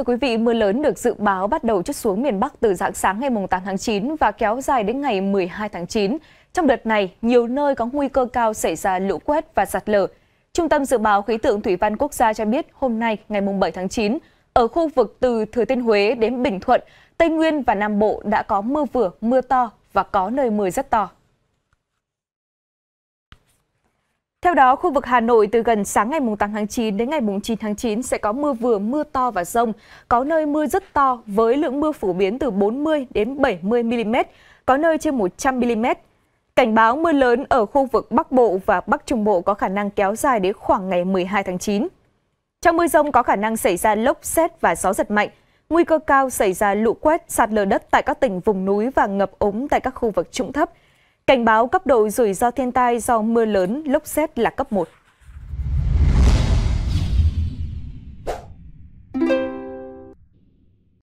Thưa quý vị, mưa lớn được dự báo bắt đầu chút xuống miền Bắc từ dạng sáng ngày 8 tháng 9 và kéo dài đến ngày 12 tháng 9. Trong đợt này, nhiều nơi có nguy cơ cao xảy ra lũ quét và sạt lở. Trung tâm Dự báo Khí tượng Thủy văn Quốc gia cho biết hôm nay, ngày 7 tháng 9, ở khu vực từ Thừa Thiên Huế đến Bình Thuận, Tây Nguyên và Nam Bộ đã có mưa vừa, mưa to và có nơi mưa rất to. Theo đó, khu vực Hà Nội từ gần sáng ngày 8 tháng 9 đến ngày 9 tháng 9 sẽ có mưa vừa, mưa to và rông. Có nơi mưa rất to với lượng mưa phổ biến từ 40 đến 70 mm, có nơi trên 100 mm. Cảnh báo mưa lớn ở khu vực Bắc Bộ và Bắc Trung Bộ có khả năng kéo dài đến khoảng ngày 12 tháng 9. Trong mưa rông có khả năng xảy ra lốc xét và gió giật mạnh, nguy cơ cao xảy ra lũ quét, sạt lở đất tại các tỉnh vùng núi và ngập úng tại các khu vực trũng thấp – Cảnh báo cấp độ rủi ro thiên tai do mưa lớn, lốc xét là cấp 1.